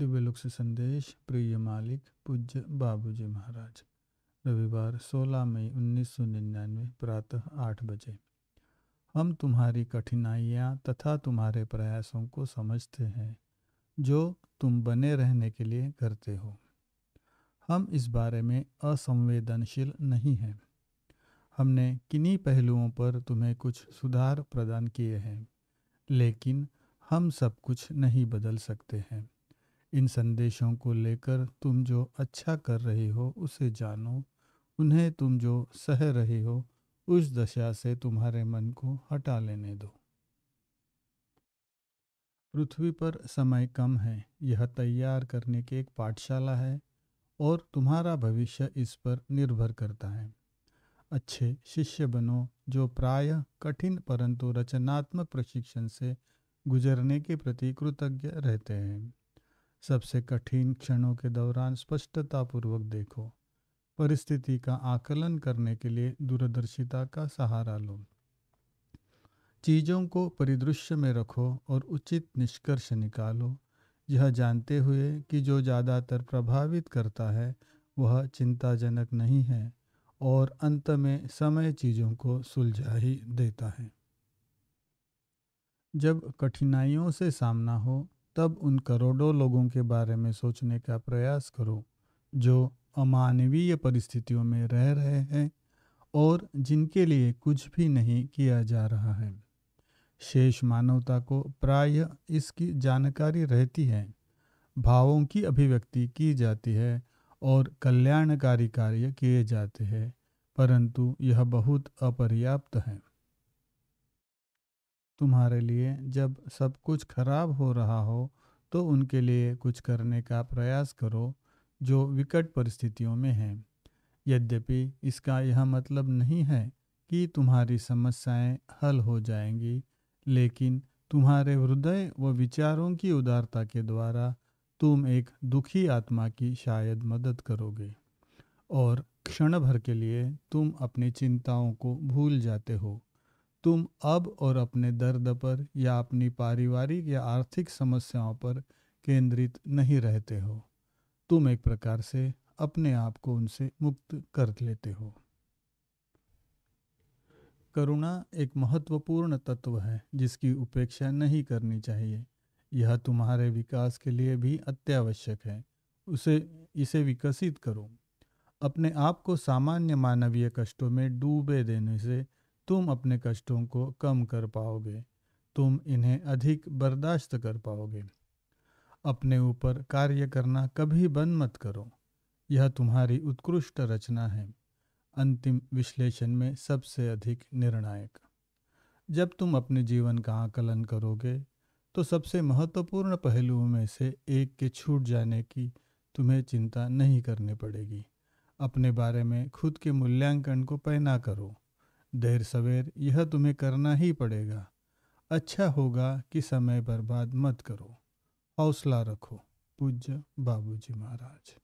दिव्यलोक से संदेश प्रिय मालिक पूज्य बाबूजी महाराज रविवार 16 मई 1999 प्रातः आठ बजे हम तुम्हारी कठिनाइयाँ तथा तुम्हारे प्रयासों को समझते हैं जो तुम बने रहने के लिए करते हो हम इस बारे में असंवेदनशील नहीं हैं हमने किन्हीं पहलुओं पर तुम्हें कुछ सुधार प्रदान किए हैं लेकिन हम सब कुछ नहीं बदल सकते हैं इन संदेशों को लेकर तुम जो अच्छा कर रहे हो उसे जानो उन्हें तुम जो सह रहे हो उस दशा से तुम्हारे मन को हटा लेने दो पृथ्वी पर समय कम है यह तैयार करने की एक पाठशाला है और तुम्हारा भविष्य इस पर निर्भर करता है अच्छे शिष्य बनो जो प्राय कठिन परंतु रचनात्मक प्रशिक्षण से गुजरने के प्रति कृतज्ञ रहते हैं सबसे कठिन क्षणों के दौरान स्पष्टतापूर्वक देखो परिस्थिति का आकलन करने के लिए दूरदर्शिता का सहारा लो चीज़ों को परिदृश्य में रखो और उचित निष्कर्ष निकालो यह जानते हुए कि जो ज़्यादातर प्रभावित करता है वह चिंताजनक नहीं है और अंत में समय चीज़ों को सुलझा ही देता है जब कठिनाइयों से सामना हो तब उन करोड़ों लोगों के बारे में सोचने का प्रयास करो जो अमानवीय परिस्थितियों में रह रहे हैं और जिनके लिए कुछ भी नहीं किया जा रहा है शेष मानवता को प्राय इसकी जानकारी रहती है भावों की अभिव्यक्ति की जाती है और कल्याणकारी कार्य किए जाते हैं परंतु यह बहुत अपर्याप्त है तुम्हारे लिए जब सब कुछ खराब हो रहा हो तो उनके लिए कुछ करने का प्रयास करो जो विकट परिस्थितियों में हैं यद्यपि इसका यह मतलब नहीं है कि तुम्हारी समस्याएं हल हो जाएंगी लेकिन तुम्हारे हृदय व विचारों की उदारता के द्वारा तुम एक दुखी आत्मा की शायद मदद करोगे और क्षण भर के लिए तुम अपनी चिंताओं को भूल जाते हो तुम अब और अपने दर्द पर या अपनी पारिवारिक या आर्थिक समस्याओं पर केंद्रित नहीं रहते हो तुम एक प्रकार से अपने आप को उनसे मुक्त कर लेते हो करुणा एक महत्वपूर्ण तत्व है जिसकी उपेक्षा नहीं करनी चाहिए यह तुम्हारे विकास के लिए भी अत्यावश्यक है उसे इसे विकसित करो अपने आप को सामान्य मानवीय कष्टों में डूबे देने से तुम अपने कष्टों को कम कर पाओगे तुम इन्हें अधिक बर्दाश्त कर पाओगे अपने ऊपर कार्य करना कभी बंद मत करो यह तुम्हारी उत्कृष्ट रचना है अंतिम विश्लेषण में सबसे अधिक निर्णायक जब तुम अपने जीवन का आकलन करोगे तो सबसे महत्वपूर्ण पहलुओं में से एक के छूट जाने की तुम्हें चिंता नहीं करनी पड़ेगी अपने बारे में खुद के मूल्यांकन को पैना करो देर सवेर यह तुम्हें करना ही पड़ेगा अच्छा होगा कि समय बर्बाद मत करो हौसला रखो पूज्य बाबूजी महाराज